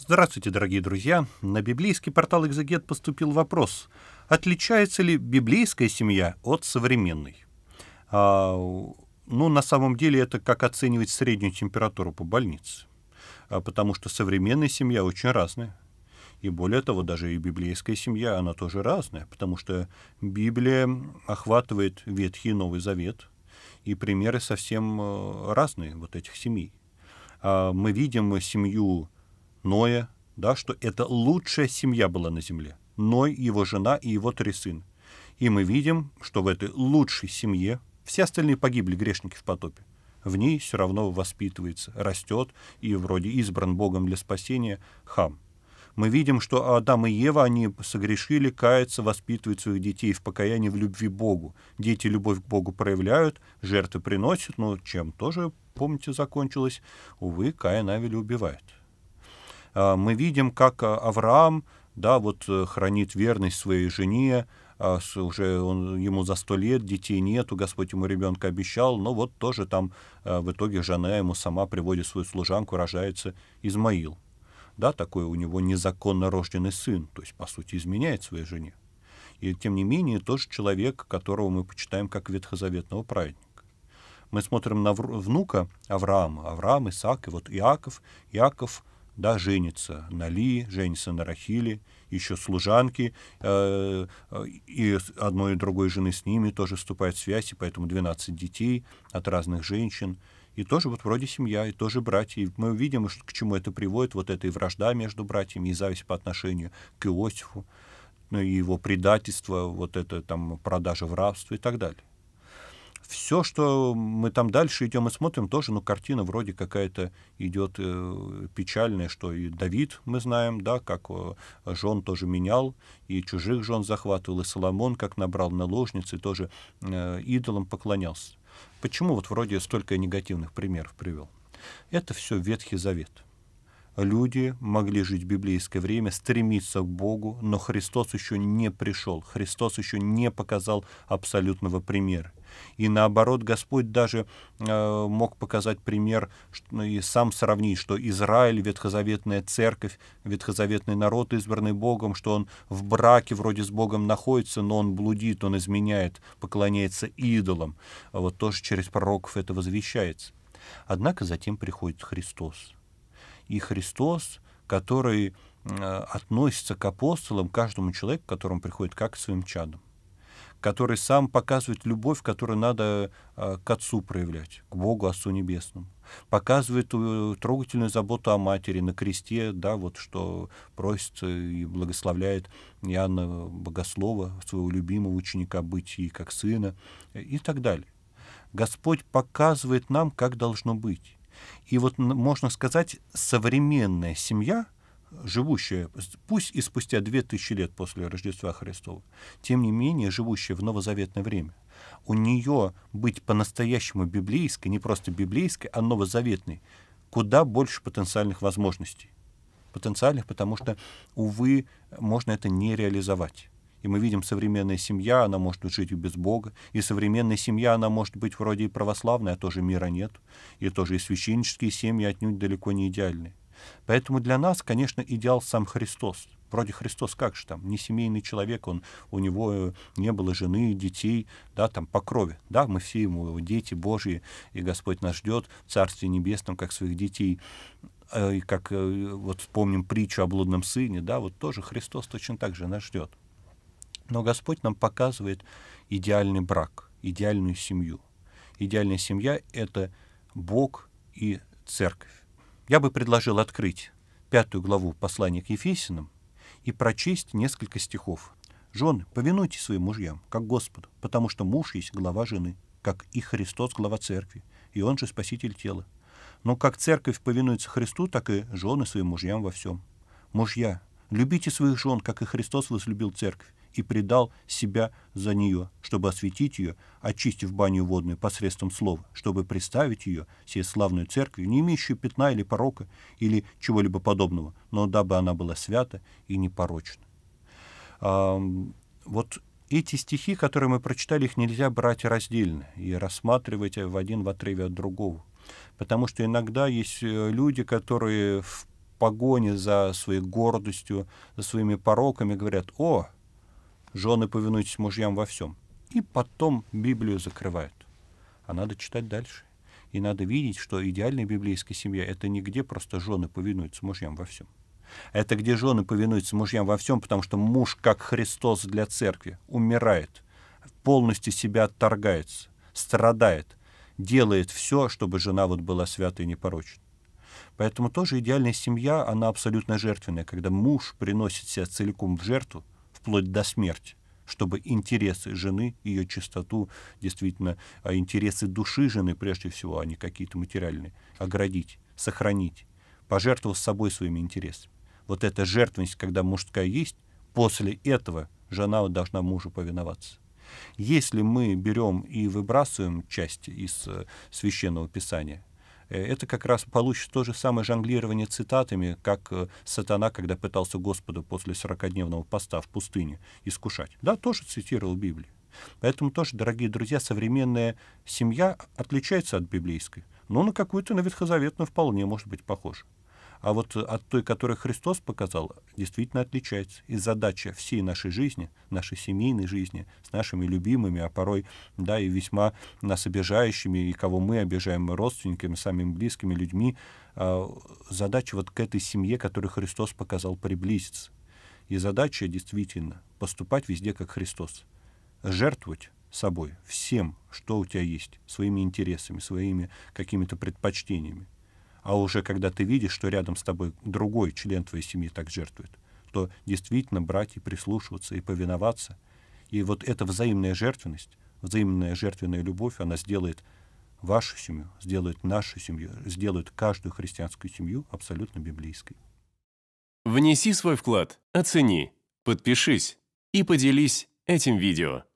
Здравствуйте, дорогие друзья! На библейский портал Экзагет поступил вопрос, отличается ли библейская семья от современной? А, ну, на самом деле, это как оценивать среднюю температуру по больнице. А потому что современная семья очень разная. И более того, даже и библейская семья, она тоже разная, потому что Библия охватывает Ветхий и Новый Завет, и примеры совсем э, разные вот этих семей. А, мы видим семью Ноя, да, что это лучшая семья была на земле. Ной, его жена и его три сына. И мы видим, что в этой лучшей семье все остальные погибли грешники в потопе. В ней все равно воспитывается, растет и вроде избран Богом для спасения хам. Мы видим, что Адам и Ева, они согрешили, каются, воспитывают своих детей в покаянии, в любви к Богу. Дети любовь к Богу проявляют, жертвы приносят, но чем тоже, помните, закончилось? Увы, Каин Авеля убивает. А, мы видим, как а, Авраам, да, вот э, хранит верность своей жене, а, уже он, ему за сто лет детей нету, Господь ему ребенка обещал, но вот тоже там в итоге жена ему сама приводит свою служанку, рожается Измаил. Да, такой у него незаконно рожденный сын, то есть, по сути, изменяет своей жене. И, тем не менее, тоже человек, которого мы почитаем как ветхозаветного праведника. Мы смотрим на внука Авраама, Авраам, Исаак и вот Иаков. Иаков — да, женится на Ли, женится на Рахиле, еще служанки, э, э и одной и другой жены с ними тоже вступает в связь, и поэтому 12 детей от разных женщин. И тоже вот вроде семья, и тоже братья. И мы видим, что, к чему это приводит, вот эта и вражда между братьями, и зависть по отношению к Иосифу, ну, и его предательство, вот это там продажа в рабство и так далее. Все, что мы там дальше идем и смотрим, тоже, ну, картина вроде какая-то идет э, печальная, что и Давид, мы знаем, да, как э, жен тоже менял, и чужих жен захватывал, и Соломон, как набрал наложниц, и тоже э, идолам поклонялся. Почему вот вроде столько негативных примеров привел? Это все Ветхий Завет — люди могли жить в библейское время, стремиться к Богу, но Христос еще не пришел, Христос еще не показал абсолютного примера. И наоборот, Господь даже э, мог показать пример ну, и сам сравнить, что Израиль, ветхозаветная церковь, ветхозаветный народ, избранный Богом, что он в браке вроде с Богом находится, но он блудит, он изменяет, поклоняется идолам. А вот тоже через пророков это возвещается. Однако затем приходит Христос – и Христос, который э, относится к апостолам, каждому человеку, к которому приходит, как к своим чадам который сам показывает любовь, которую надо э, к Отцу проявлять, к Богу, Отцу Небесному. Показывает э, трогательную заботу о матери на кресте, да, вот что просит и благословляет Иоанна Богослова, своего любимого ученика, быть и как сына, и так далее. Господь показывает нам, как должно быть. И вот можно сказать, современная семья, живущая, пусть и спустя 2000 лет после Рождества Христова, тем не менее живущая в новозаветное время, у нее быть по-настоящему библейской, не просто библейской, а новозаветной, куда больше потенциальных возможностей. Потенциальных, потому что, увы, можно это не реализовать. И мы видим, современная семья, она может жить и без Бога. И современная семья, она может быть вроде и православная, а тоже мира нет. И тоже и священнические семьи отнюдь далеко не идеальны. Поэтому для нас, конечно, идеал сам Христос. Вроде Христос как же там, не семейный человек, он, у него э, не было жены, детей, да, там по крови, да, мы все ему э, дети Божьи, и Господь нас ждет в Царстве Небесном, как своих детей э, и как вот вспомним притчу о блудном сыне, да, вот тоже Христос точно так же нас ждет. Но Господь нам показывает идеальный брак, идеальную семью. Идеальная семья — это Бог и Церковь. Я бы предложил открыть пятую главу послания к Ефесиным и прочесть несколько стихов. «Жены, повинуйте своим мужьям, как Господу, потому что муж есть глава жены, как и Христос глава церкви, и он же спаситель тела. Но как церковь повинуется Христу, так и жены своим мужьям во всем. Мужья, любите своих жен, как и Христос возлюбил церковь, и предал себя за нее, чтобы осветить ее, очистив баню водную посредством слова, чтобы представить ее, всей славной церкви, не имеющую пятна или порока, или чего-либо подобного, но дабы она была свята и непорочна. А, вот эти стихи, которые мы прочитали, их нельзя брать раздельно и рассматривать в один в отрыве от другого. Потому что иногда есть э, люди, которые в погоне за своей гордостью, за своими пороками говорят, о, жены повинуйтесь мужьям во всем. И потом Библию закрывают. А надо читать дальше. И надо видеть, что идеальная библейская семья — это не где просто жены повинуются мужьям во всем. Это где жены повинуются мужьям во всем, потому что муж, как Христос для церкви, умирает, полностью себя отторгается, страдает, делает все, чтобы жена вот была свята и непорочна. Поэтому тоже идеальная семья, она абсолютно жертвенная, когда муж приносит себя целиком в жертву, вплоть до смерти чтобы интересы жены, ее чистоту, действительно, а, интересы души жены, прежде всего, а не какие-то материальные, оградить, сохранить, пожертвовал с собой своими интересами. Вот эта жертвенность, когда мужская есть, после этого жена должна мужу повиноваться. Если мы берем и выбрасываем часть из э, священного писания, Э, это как раз получит то же самое жонглирование цитатами, как э, сатана, когда пытался Господа после 40-дневного поста в пустыне искушать. Да, тоже цитировал Библию. Поэтому тоже, дорогие друзья, современная семья отличается от библейской, но на какую-то на ветхозаветную вполне может быть похожа а вот э, от той, которую Христос показал, действительно отличается. И задача всей нашей жизни, нашей семейной жизни, с нашими любимыми, а порой, да, и весьма нас обижающими, и кого мы обижаем, родственниками, самими близкими людьми, а, задача вот к этой семье, которую Христос показал, приблизиться. И задача действительно поступать везде, как Христос. Жертвовать собой, всем, что у тебя есть, своими интересами, своими какими-то предпочтениями, а уже когда ты видишь, что рядом с тобой другой член твоей семьи так жертвует, то действительно брать и прислушиваться, и повиноваться. И вот эта взаимная жертвенность, взаимная жертвенная любовь, она сделает вашу семью, сделает нашу семью, сделает каждую христианскую семью абсолютно библейской. Внеси свой вклад, оцени, подпишись и поделись этим видео.